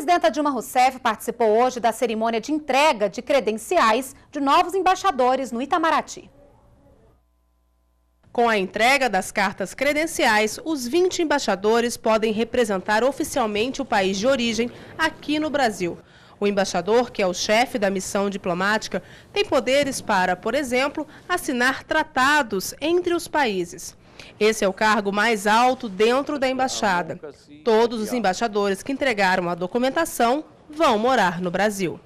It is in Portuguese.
presidenta Dilma Rousseff participou hoje da cerimônia de entrega de credenciais de novos embaixadores no Itamaraty. Com a entrega das cartas credenciais, os 20 embaixadores podem representar oficialmente o país de origem aqui no Brasil. O embaixador, que é o chefe da missão diplomática, tem poderes para, por exemplo, assinar tratados entre os países. Esse é o cargo mais alto dentro da embaixada. Todos os embaixadores que entregaram a documentação vão morar no Brasil.